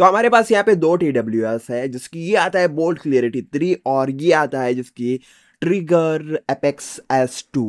तो हमारे पास यहाँ पे दो टी डब्ल्यू एस है जिसकी ये आता है बोल्ट क्लियरिटी थ्री और ये आता है जिसकी ट्रिगर एपेक्स एस टू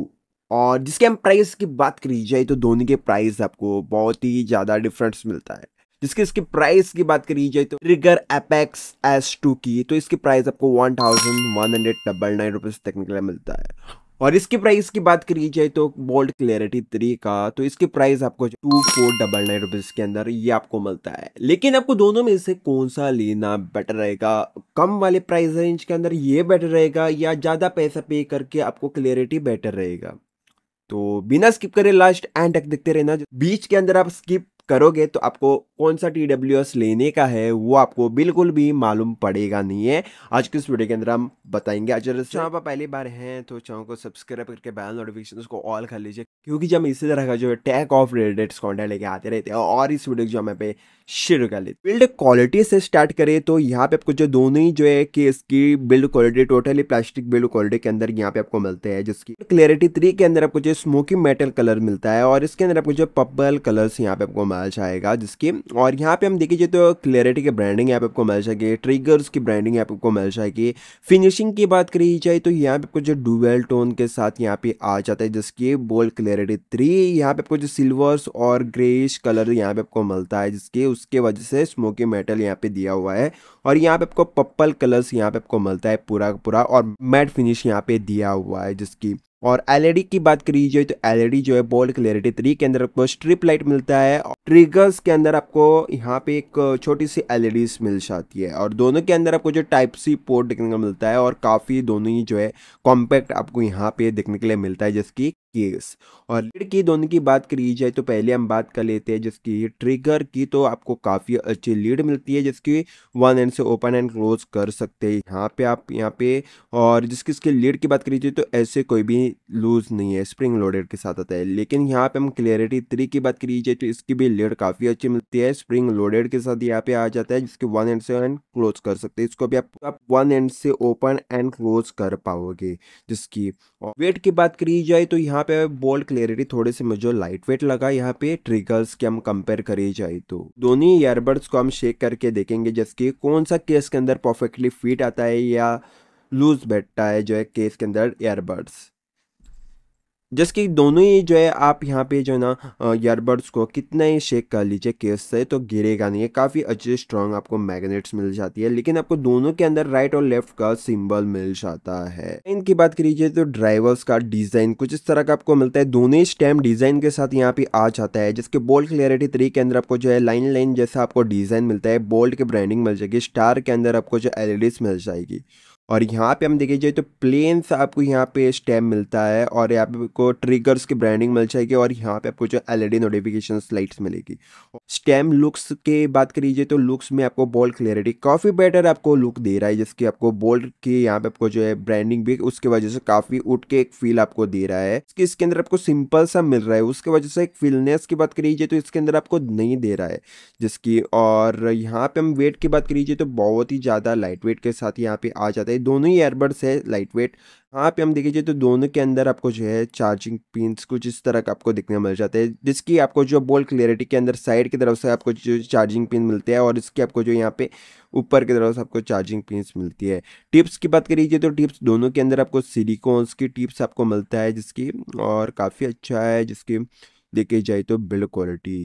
और जिसके हम प्राइस की बात करी जाए तो दोनों के प्राइस आपको बहुत ही ज़्यादा डिफरेंस मिलता है जिसकी इसकी प्राइस की बात करी जाए तो ट्रिगर एपेक्स एस टू की तो इसकी प्राइस आपको one thousand one hundred double nine rupees तक मिलता है और इसकी प्राइस की बात करी जाए तो बोल्ड क्लियरिटी थ्री का तो इसके प्राइस आपको two four double nine rupees के अंदर ये आपको मिलता है लेकिन आपको दोनों में से कौन सा लेना बेटर रहेगा कम वाले प्राइस रेंज के अंदर ये बेटर रहेगा या ज़्यादा पैसा पे करके आपको क्लियरिटी बेटर रहेगा तो बिना स्किप करे लास्ट एंड तक देखते रहना बीच के अंदर आप स्किप करोगे तो आपको कौन सा टी लेने का है वो आपको बिल्कुल भी मालूम पड़ेगा नहीं है आज के इस वीडियो के अंदर हम बताएंगे अगर चैनल पर पहली बार हैं तो चैनल को सब्सक्राइब करके बैल नोटिफिकेशन को ऑल कर लीजिए क्योंकि जब इसी तरह का जो है टैक ऑफ रिलेटेड कॉन्टेंट लेके आते रहते हैं और इस वीडियो को जो हमें पे शुरू कर लेते बिल्ड क्वालिटी से स्टार्ट करें तो यहाँ पे आपको जो दोनों ही जो है कि इसकी build quality totally plastic build quality के अंदर यहाँ पे आपको मिलते हैं जिसकी क्लियरिटी थ्री के अंदर आपको जो स्मोकी मेटल कलर मिलता है और इसके अंदर आपको जो पर्पल कलर्स यहाँ पे आपको मिल जाएगा जिसकी और यहाँ पे हम देखिए तो क्लियरिटी के ब्रांडिंग ऐप आपको मिल जाएगी ट्रिगर्स की ब्रांडिंग ऐप आपको मिल जाएगी फिनिशिंग की बात करी जाए तो यहाँ पे आपको जो डुवेल टोन के साथ यहाँ पे आ जाता है जिसकी बोल क्लियरिटी थ्री यहाँ पे आपको जो सिल्वर्स और ग्रेस कलर यहाँ पे आपको मिलता है जिसके उसके वजह से स्मोकी मेटल यहाँ पे दिया हुआ है और यहाँ पे आपको पप्पल कलर्स यहाँ पे आपको मिलता है पूरा पूरा और मैट फिनिश यहाँ पे दिया हुआ है जिसकी और एलईडी की बात करी जाए तो एलईडी जो है बोल्ड क्लियरिटी थ्री के अंदर आपको स्ट्रिप लाइट मिलता है ट्रिगर्स के अंदर आपको यहाँ पे एक छोटी सी एलईडीज मिल जाती है और दोनों के अंदर आपको जो टाइप सी पोर्ट देखने को मिलता है और काफ़ी दोनों ही जो है कॉम्पैक्ट आपको यहाँ पे देखने के लिए मिलता है जिसकी केस और लीड की दोनों की बात करी जाए तो पहले हम बात कर लेते हैं जिसकी ट्रिगर की तो आपको काफ़ी अच्छी लीड मिलती है जिसकी वन एंड से ओपन एंड क्लोज कर सकते हैं यहाँ पे आप यहाँ पे और जिसकी इसकी लीड की बात करी जाए तो ऐसे कोई भी लूज नहीं है स्प्रिंग लोडेड के साथ आता है लेकिन यहाँ पे हम क्लियरिटी थ्री की बात करी जाए तो इसकी भी लीड काफ़ी अच्छी मिलती है स्प्रिंग लोडेड के साथ यहाँ पे आ जाता है जिसकी वन एंड से एंड क्लोज कर सकते हैं इसको भी आप, आप वन एंड से ओपन एंड क्लोज कर पाओगे जिसकी वेट की बात करी जाए तो यहाँ यहाँ पे बोल्ड क्लियरिटी थोड़ी सी मुझे लाइट वेट लगा यहाँ पे ट्रिगर्स के हम कंपेयर करी जाए तो दोनों ईयरबड्स को हम शेक करके देखेंगे जैसे कौन सा केस के अंदर परफेक्टली फिट आता है या लूज बैठता है जो है केस के अंदर ईयरबड्स जिसकी दोनों ही जो है आप यहाँ पे जो है ना ईयरबड्स को कितना ही शेक कर लीजिए केस से तो गिरेगा नहीं है काफ़ी अच्छे स्ट्रॉन्ग आपको मैग्नेट्स मिल जाती है लेकिन आपको दोनों के अंदर राइट और लेफ्ट का सिंबल मिल जाता है इनकी बात करीजिए तो ड्राइवर्स का डिज़ाइन कुछ इस तरह का आपको मिलता है दोनों ही स्टैम्प डिज़ाइन के साथ यहाँ पे आ जाता है जिसके बोल्ट क्लियरिटी थ्री के अंदर आपको जो है लाइन लाइन जैसा आपको डिज़ाइन मिलता है बोल्ट की ब्रांडिंग मिल जाएगी स्टार के अंदर आपको जो एल e मिल जाएगी और यहाँ पे हम देखे जाए तो प्लेन सा आपको यहाँ पे स्टेम मिलता है और यहाँ पे आपको ट्रिगर्स की ब्रांडिंग मिल जाएगी और यहाँ पे आपको जो एलईडी नोटिफिकेशन लाइट्स मिलेगी स्टेम लुक्स के बात करीजिए तो लुक्स में आपको बोल्ड क्लियरिटी काफ़ी बेटर आपको लुक दे रहा है जिसकी आपको बोल्ड की यहाँ पे आपको जो है ब्रांडिंग भी उसके वजह से काफ़ी उठ के एक फील आपको दे रहा है इसके अंदर आपको सिंपल सा मिल रहा है उसके वजह से एक फीलनेस की बात करीजिए तो इसके अंदर आपको नहीं दे रहा है जिसकी और यहाँ पे हम वेट की बात करीजिए तो बहुत ही ज़्यादा लाइट वेट के साथ यहाँ पे आ जाता है जाता है दोनों ही एयरबड्स है लाइट वेट हाँ पे हम देखिए तो दोनों के अंदर आपको जो है चार्जिंग पिंस कुछ इस तरह का आपको देखने मिल जाते हैं जिसकी आपको जो बोल क्लियरिटी के अंदर साइड की तरफ से आपको जो चार्जिंग पिन मिलते हैं और इसके आपको जो यहाँ पे ऊपर की तरफ से आपको चार्जिंग पिंस मिलती है टिप्स की बात करीजिए तो टिप्स दोनों के अंदर आपको सिलीकोन्स की टिप्स आपको मिलता है जिसकी और काफ़ी अच्छा है जिसकी देखी जाए तो बिल्ड क्वालिटी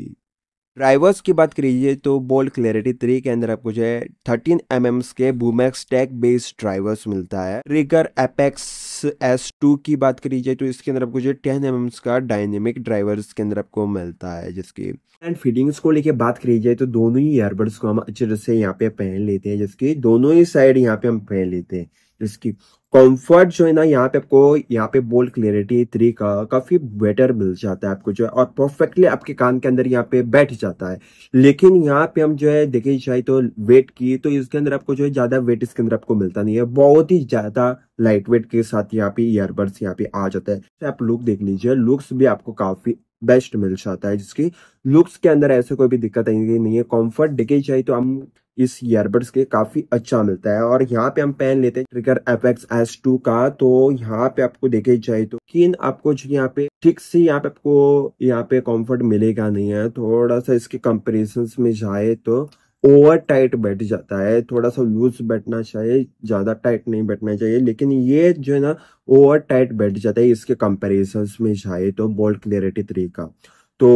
ड्राइवर्स की बात करिए तो बोल्ड क्लैरिटी थ्री के अंदर आपको जो है थर्टीन एम mm के बूमैक्स टैक बेस्ड ड्राइवर्स मिलता है ट्रिगर एपेक्स एस टू की बात करी जाए तो इसके अंदर आपको जो टेन एम का डायनेमिक ड्राइवर्स के अंदर आपको मिलता है जिसकी एंड फिटिंग्स को लेके बात करी जाए तो दोनों ही ईयरबड्स को हम अच्छे से यहाँ पे पहन लेते हैं जिसकी दोनों ही साइड यहाँ पे हम पहन लेते हैं इसकी कंफर्ट जो है ना यहाँ पे आपको यहाँ पे बोल्ड क्लियरिटी थ्री का काफी बेटर मिल जाता है आपको जो है और परफेक्टली आपके कान के अंदर यहाँ पे बैठ जाता है लेकिन यहाँ पे हम जो है देखे जाए तो वेट की तो इसके अंदर आपको जो है ज्यादा वेट इसके अंदर आपको मिलता नहीं है बहुत ही ज्यादा लाइट वेट के साथ यहाँ पे ईयरबड्स यहाँ पे आ जाता है तो आप लुक देख लीजिए लुक्स भी आपको काफी बेस्ट मिल जाता है जिसकी लुक्स के अंदर ऐसे कोई भी दिक्कत नहीं है कॉम्फर्ट डिकेज चाहिए तो हम इस ईयरबड्स के काफी अच्छा मिलता है और यहाँ पे हम पहन लेते हैं ट्रिगर एक्स एस टू का तो यहाँ पे आपको देखे जाए तो किन आपको जो यहाँ पे ठीक से यहाँ पे आपको यहाँ पे कंफर्ट मिलेगा नहीं है थोड़ा सा इसके कंपेरिजन में जाए तो ओवर टाइट बैठ जाता है थोड़ा सा लूज बैठना चाहिए ज़्यादा टाइट नहीं बैठना चाहिए लेकिन ये जो है ना ओवर टाइट बैठ जाता है इसके कंपेरिजन में जाए तो बोल्ड क्लियरिटी थ्री का तो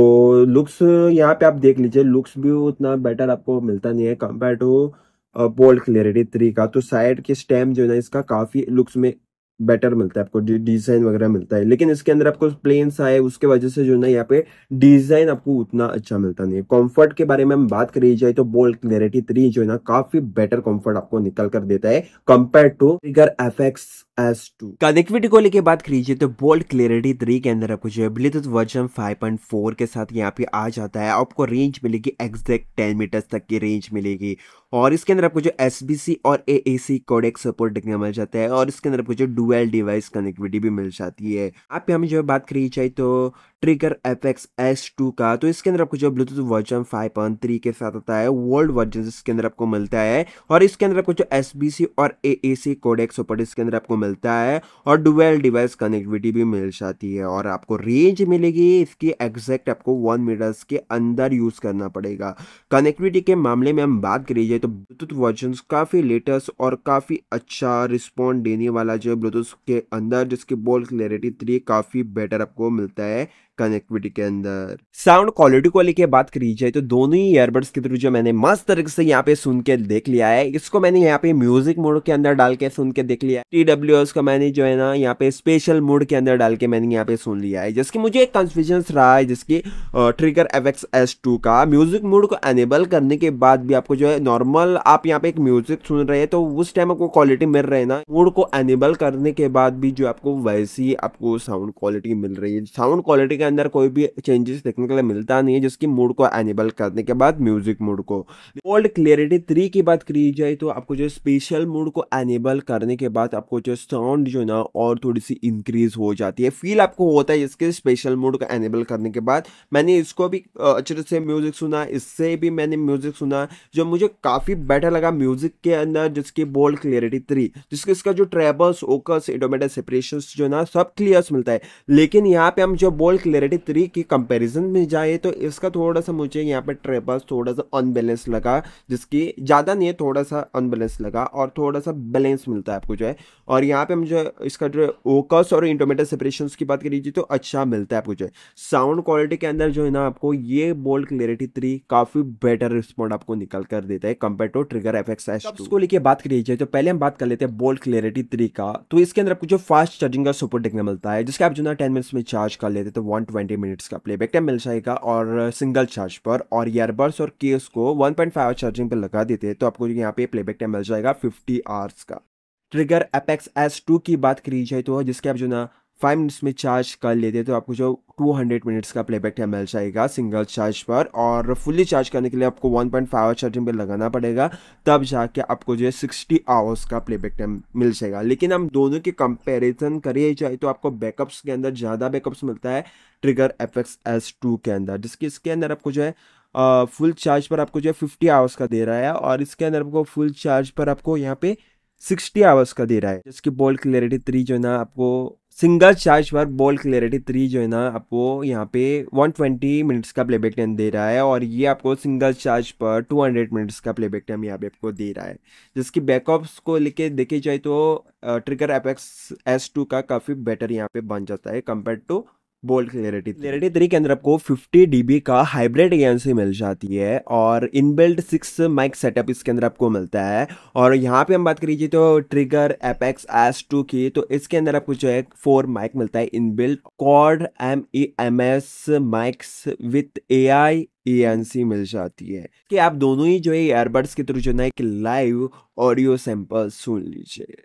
लुक्स यहाँ पे आप देख लीजिए लुक्स भी उतना बेटर आपको मिलता नहीं है compare to Boult clarity three का तो साइड के स्टेम जो है ना इसका काफ़ी लुक्स में बेटर मिलता है आपको डिजाइन वगैरह मिलता है लेकिन इसके अंदर आपको प्लेन आए उसके वजह से जो ना यहाँ पे डिजाइन आपको उतना अच्छा मिलता नहीं है कॉम्फर्ट के बारे में हम बात करी जाए तो बोल्ड क्लैरिटी थ्री जो है ना काफी बेटर कॉम्फर्ट आपको निकल कर देता है कंपेयर टू फिगर एफ एस टू कनेक्टिविटी को लेके बात करीजिए तो बोल्ड क्लियरिटी थ्री के अंदर आपको जो है ब्लूटूथ वर्जन 5.4 के साथ यहाँ पे आ जाता है आपको रेंज मिलेगी एग्जैक्ट 10 मीटर्स तक की रेंज मिलेगी और इसके अंदर आपको जो एस बी सी और ए कोडेक सपोर्ट देखने मिल जाता है और इसके अंदर आपको जो डुअल डिवाइस कनेक्टिविटी भी मिल जाती है आप यहाँ में जो बात करी जाए तो ट्रिगर एपेक्स एस टू का तो इसके अंदर आपको जो Bluetooth version five point three के साथ आता है वर्ल्ड वर्जन इसके अंदर आपको मिलता है और इसके अंदर आपको जो एस बी सी और ए ए सी कोडेक्स सपोर्ट इसके अंदर आपको मिलता है और डुवेल डिवाइस कनेक्टिविटी भी मिल जाती है और आपको रेंज मिलेगी इसकी एग्जैक्ट आपको वन मीटर्स के अंदर यूज करना पड़ेगा कनेक्टिविटी के मामले में हम बात करी जाए तो ब्लूटूथ वर्जन काफ़ी लेटेस्ट और काफ़ी अच्छा रिस्पॉन्ड देने वाला जो ब्लूटूथ के अंदर जिसकी बोल क्लियरिटी थ्री काफ़ी बेटर आपको मिलता है कनेक्टिविटी के अंदर साउंड क्वालिटी को लेकर बात करी जाए तो दोनों ही ईयरबड्स के थ्रू जो मैंने मस्त तरीके से यहाँ पे सुन के देख लिया है इसको मैंने यहाँ पे म्यूजिक मोड के अंदर डाल के सुन के देख लिया टी डब्ल्यू एस का मैंने जो है ना यहाँ पे स्पेशल मोड के अंदर डाल के मैंने यहाँ पे सुन लिया है जिसकी मुझे एक कंफ्यूजन रहा है जिसकी trigger F X S two का म्यूजिक मोड को एनेबल करने के बाद भी आपको जो है नॉर्मल आप यहाँ पे एक म्यूजिक सुन रहे हैं तो उस टाइम आपको क्वालिटी मिल रही है ना मोड को एनेबल करने के बाद भी जो आपको वैसी आपको साउंड क्वालिटी मिल रही है साउंड क्वालिटी के अंदर कोई भी चेंजेस देखने के लिए मिलता नहीं है जिसकी मूड को एनेबल करने के बाद म्यूजिक मूड को ओल्ड क्लियरिटी थ्री की बात करी जाए तो आपको जो स्पेशल मूड को एनेबल करने के बाद आपको जो साउंड जो ना और थोड़ी सी इंक्रीज हो जाती है फील आपको होता है इसके स्पेशल मूड को एनेबल करने के बाद मैंने इसको भी अच्छे से म्यूजिक सुना इससे भी मैंने म्यूजिक सुना जो मुझे काफ़ी बेटर लगा म्यूजिक के अंदर जिसकी बोल्ड क्लियरिटी थ्री जिसके इसका जो ट्रेबल्स ओकस एडोमेटा सेपरेशन जो ना सब क्लियर्स मिलता है लेकिन यहाँ पे हम जो बोल्ड क्लेरिटी थ्री की कंपैरिजन में जाए तो इसका थोड़ा सा मुझे यहाँ पर ट्रेबस थोड़ा सा अनबैलेंस लगा जिसकी ज़्यादा नहीं है थोड़ा सा अनबैलेंस लगा और थोड़ा सा बैलेंस मिलता है आपको जो है और यहाँ पे मुझे इसका जो ओकस और इंटोमेटर सेपरेशन की बात करी तो अच्छा मिलता है आपको जो है साउंड क्वालिटी के अंदर जो है ना आपको ये बोल्ड क्लेरिटी थ्री काफ़ी बेटर रिस्पॉन्ड आपको निकल कर देता है compare to trigger F X इसको लेके बात करी जाए तो पहले हम बात कर लेते हैं बोल्ड क्लेरिटी थ्री का तो इसके अंदर आपको जो फास्ट चार्जिंग का सपोर्ट देखने मिलता है जिसके आप जो ना टेन मिनट्स में चार्ज कर लेते तो वन अराउंड ट्वेंटी मिनट्स का प्लेबैक टाइम मिल जाएगा और सिंगल uh, चार्ज पर और ईयरबड्स और केस को वन पॉइंट फाइव चार्जिंग पर लगा देते हैं तो आपको यहाँ पे प्लेबैक टाइम मिल जाएगा फिफ्टी आवर्स का ट्रिगर एपेक्स एस टू की बात करी जाए तो जिसके आप जो ना फाइव मिनट्स में चार्ज कर लेते हैं तो आपको जो 200 मिनट्स का प्लेबैक टाइम मिल जाएगा सिंगल चार्ज पर और फुल्ली चार्ज करने के लिए आपको 1.5 पॉइंट आवर चार्जिंग पर लगाना पड़ेगा तब जाके आपको जो है सिक्सटी आवर्स का प्लेबैक टाइम मिल जाएगा लेकिन हम दोनों के कंपैरिजन करिए जाए तो आपको बैकअप्स के अंदर ज़्यादा बैकअप्स मिलता है ट्रिगर एफ एक्स के अंदर जिसके इसके अंदर आपको जो है फुल चार्ज पर आपको जो है फिफ्टी आवर्स का दे रहा है और इसके अंदर आपको फुल चार्ज पर आपको यहाँ पे सिक्सटी आवर्स का दे रहा है जिसकी बोल्ड क्लियरिटी थ्री जो है ना आपको सिंगल चार्ज पर बॉल क्लियरिटी थ्री जो है ना आपको यहाँ पे 120 मिनट्स का प्लेबैक टाइम दे रहा है और ये आपको सिंगल चार्ज पर 200 मिनट्स का प्लेबैक टाइम यहाँ पे आपको दे रहा है जिसकी बैकअप्स को लेके देखे जाए तो ट्रिगर एपेक्स एस टू का काफ़ी बेटर यहाँ पे बन जाता है कंपेयर टू तो बोल्ड क्लियरिटी क्लियरिटी थ्री के अंदर आपको 50 डीबी का हाइब्रिड एएनसी मिल जाती है और इनबिल्ट सिक्स माइक सेटअप इसके अंदर आपको मिलता है और यहाँ पे हम बात करीजिए तो ट्रिगर एपेक्स एस टू की तो इसके अंदर आपको जो है फोर माइक मिलता है inbuilt quad M E M S mics with A I ANC मिल जाती है कि आप दोनों ही जो है एयरबड्स के थ्रू जो ना एक लाइव ऑडियो सैंपल सुन लीजिए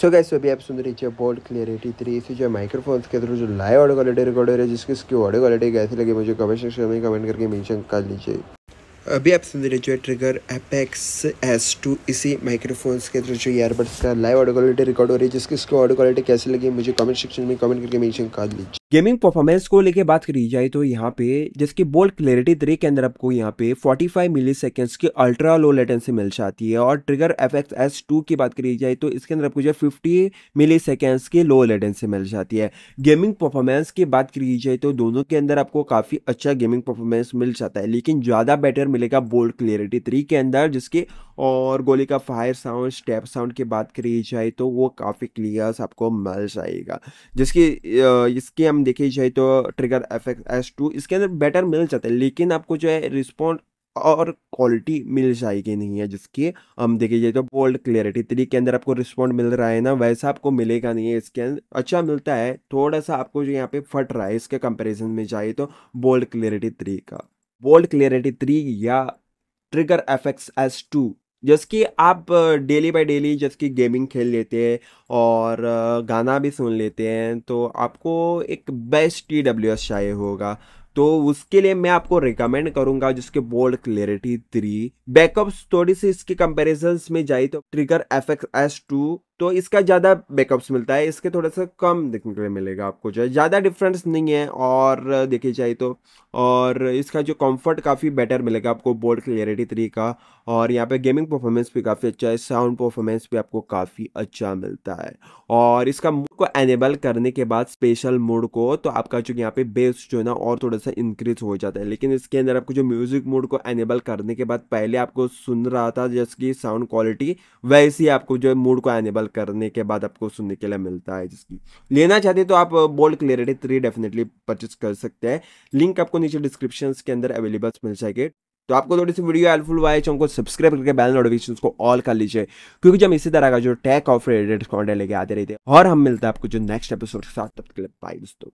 सो गैस अभी आप सुन रही है बोल्ड क्लियरिटी थ्री इसी जो माइक्रोफोन के थ्रू जो लाइव ऑडियो क्वालिटी रिकॉर्ड हो रही है जिसकी इसकी ऑडियो क्वालिटी कैसी लगी मुझे कमेंट सेक्शन में कमेंट करके मेंशन कर लीजिए अभी आप सुन रहे जो ट्रिगर एपेक्स एस टू इसी माइक्रोफोन्स के थ्रू जो ईयरबड्स का लाइव ऑडियो क्वालिटी रिकॉर्ड हो रही है जिसकी इसकी ऑडियो क्वालिटी कैसी लगी मुझे कमेंट सेक्शन में कमेंट करके मेंशन कर लीजिए गेमिंग परफॉर्मेंस को लेके बात करी जाए तो यहाँ पे जिसकी बोल्ड क्लियरिटी थ्री के अंदर आपको यहाँ पे 45 मिली सेकेंड्स की अल्ट्रा लो लेटेंसी मिल जाती है और trigger F X S two की बात करी जाए तो इसके अंदर आपको जो है फिफ्टी मिली सेकेंड्स की लो लेटेंसी मिल जाती है गेमिंग परफॉर्मेंस की बात करी जाए तो दोनों के अंदर आपको काफ़ी अच्छा गेमिंग परफॉर्मेंस मिल जाता है लेकिन ज़्यादा बेटर मिलेगा बोल्ड क्लियरिटी थ्री के अंदर जिसके और गोली का फायर साउंड स्टेप साउंड की बात करी जाए तो वो काफ़ी क्लियर्स आपको मिल जाएगा जिसकी इसके हम देखी जाए तो ट्रिगर एफ एक्स टू इसके अंदर बेटर मिल जाता है लेकिन आपको जो है रिस्पॉन्ड और क्वालिटी मिल जाएगी नहीं है जिसकी हम देखिए जाए तो बोल्ड क्लियरिटी थ्री के अंदर आपको रिस्पॉन्ड मिल रहा है ना वैसा आपको मिलेगा नहीं है इसके अंदर अच्छा मिलता है थोड़ा सा आपको जो यहाँ पे फट रहा है इसके कंपैरिजन में जाए तो बोल्ड क्लियरिटी थ्री का बोल्ड क्लियरिटी थ्री या trigger F X S two just कि आप डेली बाय डेली जस्ट कि गेमिंग खेल लेते हैं और गाना भी सुन लेते हैं तो आपको एक बेस्ट टी डब्ल्यू एस चाहिए होगा तो उसके लिए मैं आपको रिकमेंड करूंगा जिसके बोल्ड क्लियरिटी थ्री बैकअप थोड़ी सी इसके कंपेरिजन में जाए तो trigger F X S two तो इसका ज़्यादा बैकअप्स मिलता है इसके थोड़ा सा कम देखने के लिए मिलेगा आपको जो है ज़्यादा डिफरेंस नहीं है और देखी जाए तो और इसका जो कंफर्ट काफ़ी बेटर मिलेगा आपको बोर्ड क्लियरिटी थ्री का और यहाँ पे गेमिंग परफॉर्मेंस भी काफ़ी अच्छा है साउंड परफॉर्मेंस भी आपको काफ़ी अच्छा मिलता है और इसका मूड को एनेबल करने के बाद स्पेशल मूड को तो आपका जो यहाँ पे बेस जो है ना और थोड़ा सा इंक्रीज हो जाता है लेकिन इसके अंदर आपको जो म्यूज़िक मूड को एनेबल करने के बाद पहले आपको सुन रहा था जैसे कि साउंड क्वालिटी वैसे ही आपको जो है मूड को एनेबल इस्तेमाल करने के बाद आपको सुनने के लिए मिलता है जिसकी लेना चाहते हैं तो आप Boult clarity three definitely purchase कर सकते हैं लिंक आपको नीचे डिस्क्रिप्शन के अंदर अवेलेबल मिल जाएंगे तो आपको थोड़ी सी वीडियो हेल्पफुल हुआ है चैनल तो को सब्सक्राइब करके बेल नोटिफिकेशन को ऑल कर लीजिए क्योंकि जब इसी तरह का जो टैक ऑफ रेडेड कॉन्टेंट लेके आते रहते हैं और हम मिलते हैं आपको जो नेक्स्ट एपिसोड के साथ तब तक के लिए बाय दोस्तों